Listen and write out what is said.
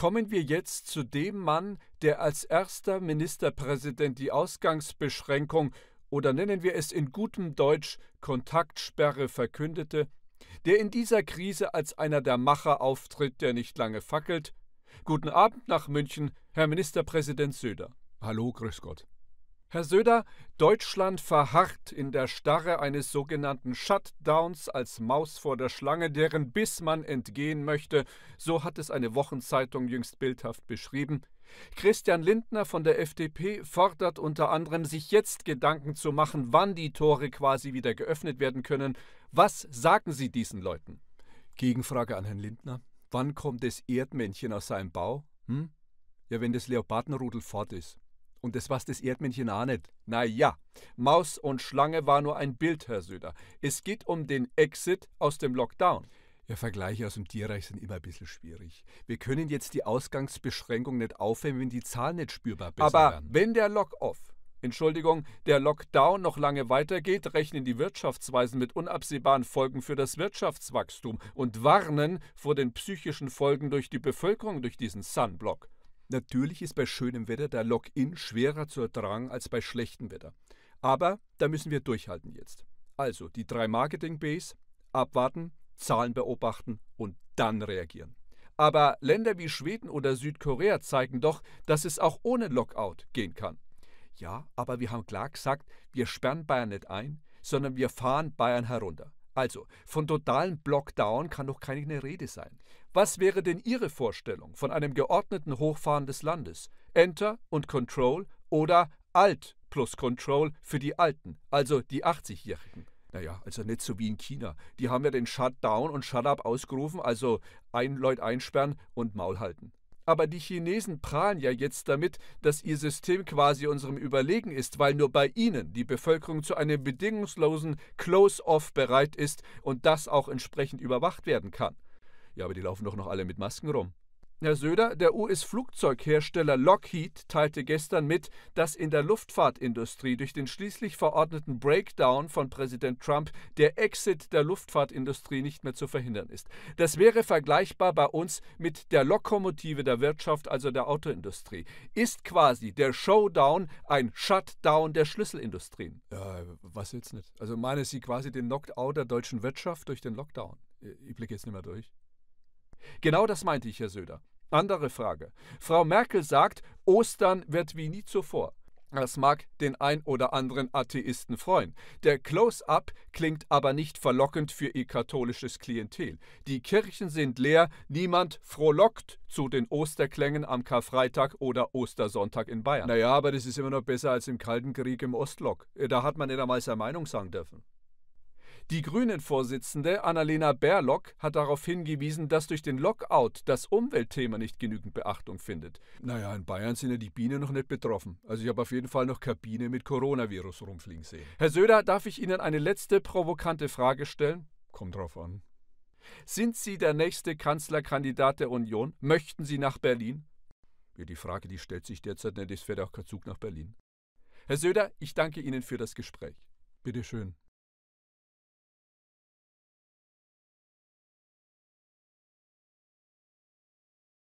Kommen wir jetzt zu dem Mann, der als erster Ministerpräsident die Ausgangsbeschränkung oder nennen wir es in gutem Deutsch Kontaktsperre verkündete, der in dieser Krise als einer der Macher auftritt, der nicht lange fackelt. Guten Abend nach München, Herr Ministerpräsident Söder. Hallo, grüß Gott. Herr Söder, Deutschland verharrt in der Starre eines sogenannten Shutdowns als Maus vor der Schlange, deren Biss man entgehen möchte, so hat es eine Wochenzeitung jüngst bildhaft beschrieben. Christian Lindner von der FDP fordert unter anderem, sich jetzt Gedanken zu machen, wann die Tore quasi wieder geöffnet werden können. Was sagen Sie diesen Leuten? Gegenfrage an Herrn Lindner. Wann kommt das Erdmännchen aus seinem Bau? Hm? Ja, wenn das Leopardenrudel fort ist. Und das was das Erdmännchen auch nicht. Naja, Maus und Schlange war nur ein Bild, Herr Söder. Es geht um den Exit aus dem Lockdown. Ja, Vergleiche aus dem Tierreich sind immer ein bisschen schwierig. Wir können jetzt die Ausgangsbeschränkung nicht aufheben, wenn die Zahlen nicht spürbar besser Aber werden. wenn der Lock-off, Entschuldigung, der Lockdown noch lange weitergeht, rechnen die Wirtschaftsweisen mit unabsehbaren Folgen für das Wirtschaftswachstum und warnen vor den psychischen Folgen durch die Bevölkerung durch diesen Sunblock. Natürlich ist bei schönem Wetter der Login schwerer zu ertragen als bei schlechtem Wetter. Aber da müssen wir durchhalten jetzt. Also die drei Marketing-Base, abwarten, Zahlen beobachten und dann reagieren. Aber Länder wie Schweden oder Südkorea zeigen doch, dass es auch ohne Lockout gehen kann. Ja, aber wir haben klar gesagt, wir sperren Bayern nicht ein, sondern wir fahren Bayern herunter. Also, von totalem Blockdown kann doch keine Rede sein. Was wäre denn Ihre Vorstellung von einem geordneten Hochfahren des Landes? Enter und Control oder Alt plus Control für die Alten, also die 80-Jährigen? Naja, also nicht so wie in China. Die haben ja den Shutdown und Shut-up ausgerufen, also ein Leut einsperren und Maul halten. Aber die Chinesen prahlen ja jetzt damit, dass ihr System quasi unserem überlegen ist, weil nur bei ihnen die Bevölkerung zu einem bedingungslosen Close-off bereit ist und das auch entsprechend überwacht werden kann. Ja, aber die laufen doch noch alle mit Masken rum. Herr Söder, der US-Flugzeughersteller Lockheed teilte gestern mit, dass in der Luftfahrtindustrie durch den schließlich verordneten Breakdown von Präsident Trump der Exit der Luftfahrtindustrie nicht mehr zu verhindern ist. Das wäre vergleichbar bei uns mit der Lokomotive der Wirtschaft, also der Autoindustrie. Ist quasi der Showdown ein Shutdown der Schlüsselindustrien? Ja, was jetzt nicht? Also meine Sie quasi den Knockout der deutschen Wirtschaft durch den Lockdown? Ich blicke jetzt nicht mehr durch. Genau das meinte ich, Herr Söder. Andere Frage. Frau Merkel sagt, Ostern wird wie nie zuvor. Das mag den ein oder anderen Atheisten freuen. Der Close-up klingt aber nicht verlockend für ihr katholisches Klientel. Die Kirchen sind leer, niemand frohlockt zu den Osterklängen am Karfreitag oder Ostersonntag in Bayern. Naja, aber das ist immer noch besser als im Kalten Krieg im Ostlock. Da hat man nicht einmal seine Meinung sagen dürfen. Die Grünen-Vorsitzende Annalena Baerlock hat darauf hingewiesen, dass durch den Lockout das Umweltthema nicht genügend Beachtung findet. Naja, in Bayern sind ja die Bienen noch nicht betroffen. Also ich habe auf jeden Fall noch Kabine mit Coronavirus rumfliegen sehen. Herr Söder, darf ich Ihnen eine letzte provokante Frage stellen? Kommt drauf an. Sind Sie der nächste Kanzlerkandidat der Union? Möchten Sie nach Berlin? Ja, die Frage, die stellt sich derzeit nicht. Es fährt auch kein Zug nach Berlin. Herr Söder, ich danke Ihnen für das Gespräch. Bitte schön.